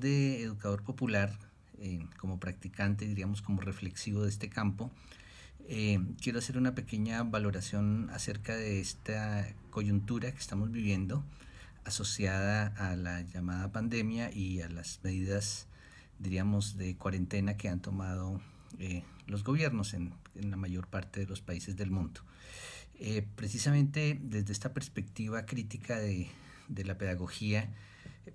de educador popular, eh, como practicante, diríamos como reflexivo de este campo, eh, quiero hacer una pequeña valoración acerca de esta coyuntura que estamos viviendo asociada a la llamada pandemia y a las medidas, diríamos, de cuarentena que han tomado eh, los gobiernos en, la mayor parte de los países del mundo. precisamente desde esta perspectiva crítica de la pedagogía,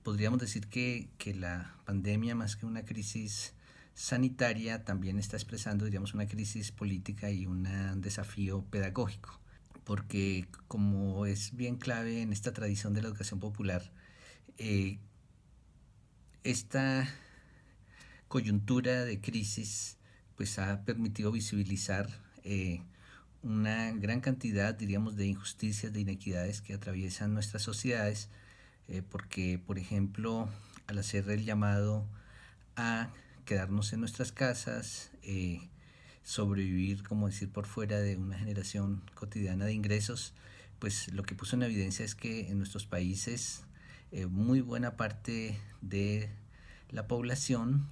podríamos decir que, que, la pandemia, más que una crisis sanitaria, también está expresando, diríamos, una crisis política y un desafío pedagógico, porque como es bien clave en esta tradición de la educación popular, eh, esta coyuntura de crisis pues ha permitido visibilizar eh, una gran cantidad, diríamos, de injusticias, de inequidades que atraviesan nuestras sociedades, eh, porque por ejemplo al hacer el llamado a quedarnos en nuestras casas, eh, sobrevivir, como decir, por fuera de una generación cotidiana de ingresos, pues lo que puso en evidencia es que en nuestros países eh, muy buena parte de la población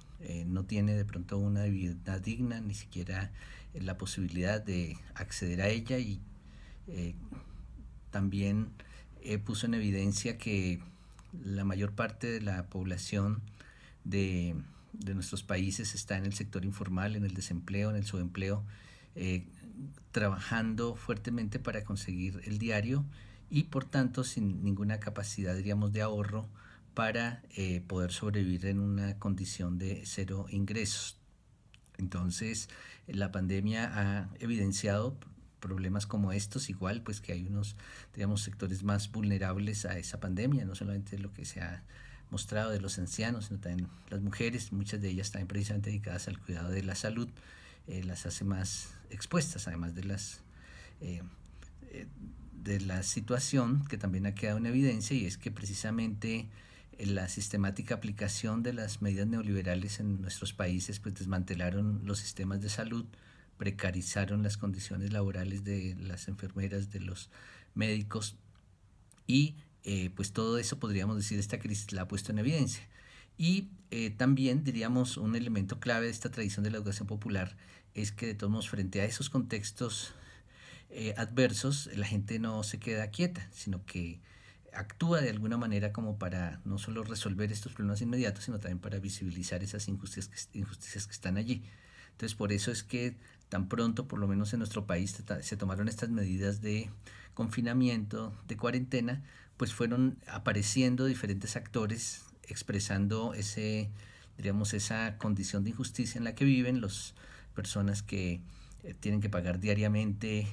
no tiene de pronto una vida digna, ni siquiera la posibilidad de acceder a ella y también eh, puso en evidencia que la mayor parte de la población de, nuestros países está en el sector informal, en el desempleo, en el subempleo, eh, trabajando fuertemente para conseguir el diario y por tanto sin ninguna capacidad, diríamos, de ahorro para eh, poder sobrevivir en una condición de cero ingresos. Entonces, la pandemia ha evidenciado problemas como estos, igual pues que hay unos, digamos, sectores más vulnerables a esa pandemia, no solamente lo que se ha mostrado de los ancianos, sino también las mujeres, muchas de ellas están precisamente dedicadas al cuidado de la salud, eh, las hace más expuestas, además de las... Eh, eh, de la situación que también ha quedado en evidencia y es que precisamente la sistemática aplicación de las medidas neoliberales en nuestros países pues desmantelaron los sistemas de salud, precarizaron las condiciones laborales de las enfermeras, de los médicos y eh, pues todo eso podríamos decir esta crisis la ha puesto en evidencia. Y eh, también diríamos un elemento clave de esta tradición de la educación popular es que de todos modos frente a esos contextos eh, adversos la gente no se queda quieta, sino que actúa de alguna manera como para no solo resolver estos problemas inmediatos, sino también para visibilizar esas injusticias que están allí. Entonces, por eso es que tan pronto, por lo menos en nuestro país, se tomaron estas medidas de confinamiento, de cuarentena, pues fueron apareciendo diferentes actores expresando ese, digamos, esa condición de injusticia en la que viven las personas que eh, tienen que pagar diariamente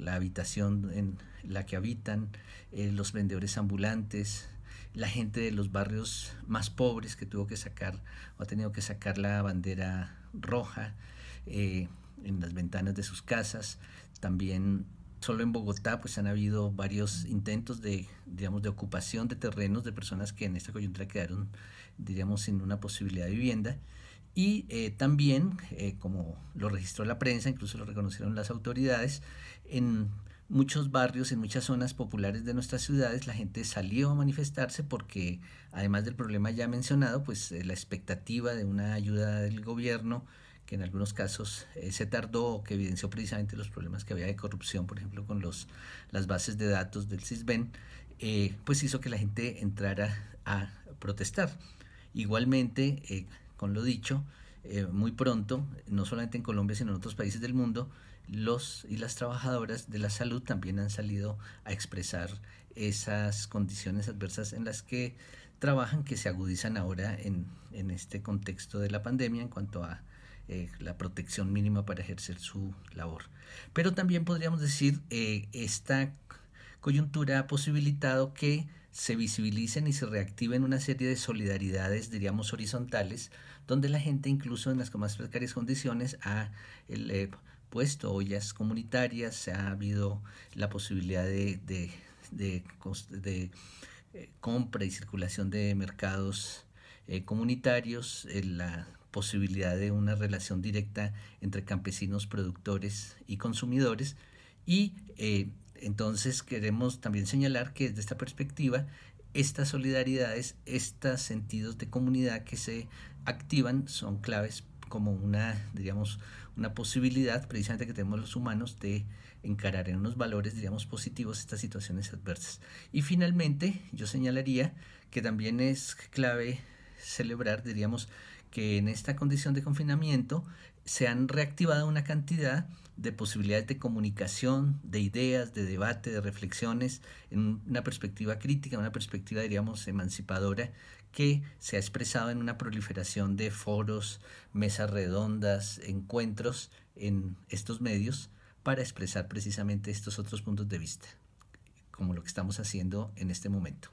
la habitación en la que habitan, eh, los vendedores ambulantes, la gente de los barrios más pobres que tuvo que sacar o ha tenido que sacar la bandera roja eh, en las ventanas de sus casas. También solo en Bogotá pues han habido varios intentos de, digamos, de ocupación de terrenos de personas que en esta coyuntura quedaron, diríamos, sin una posibilidad de vivienda. Y eh, también, eh, como lo registró la prensa, incluso lo reconocieron las autoridades, en muchos barrios, en muchas zonas populares de nuestras ciudades, la gente salió a manifestarse porque, además del problema ya mencionado, pues eh, la expectativa de una ayuda del gobierno, que en algunos casos eh, se tardó, que evidenció precisamente los problemas que había de corrupción, por ejemplo, con los, las bases de datos del CISBEN, eh, pues hizo que la gente entrara a protestar. Igualmente, con lo dicho, muy pronto, no solamente en Colombia, sino en otros países del mundo, los y las trabajadoras de la salud también han salido a expresar esas condiciones adversas en las que trabajan, que se agudizan ahora en, este contexto de la pandemia en cuanto a eh, la protección mínima para ejercer su labor. Pero también podríamos decir, eh, esta coyuntura ha posibilitado que se visibilicen y se reactiven una serie de solidaridades, diríamos, horizontales, donde la gente, incluso en las más precarias condiciones, ha... Eh, puesto ollas comunitarias, se ha habido la posibilidad de, de, eh, compra y circulación de mercados eh, comunitarios, eh, la posibilidad de una relación directa entre campesinos, productores y consumidores. Y entonces queremos también señalar que desde esta perspectiva, estas solidaridades, estos sentidos de comunidad que se activan son claves como una, diríamos, una posibilidad precisamente que tenemos los humanos de encarar en unos valores, diríamos, positivos estas situaciones adversas. Y finalmente, yo señalaría que también es clave celebrar, diríamos, que en esta condición de confinamiento se han reactivado una cantidad de posibilidades de comunicación, de ideas, de debate, de reflexiones, en una perspectiva crítica, una perspectiva, diríamos, emancipadora, que se ha expresado en una proliferación de foros, mesas redondas, encuentros en estos medios para expresar precisamente estos otros puntos de vista, como lo que estamos haciendo en este momento.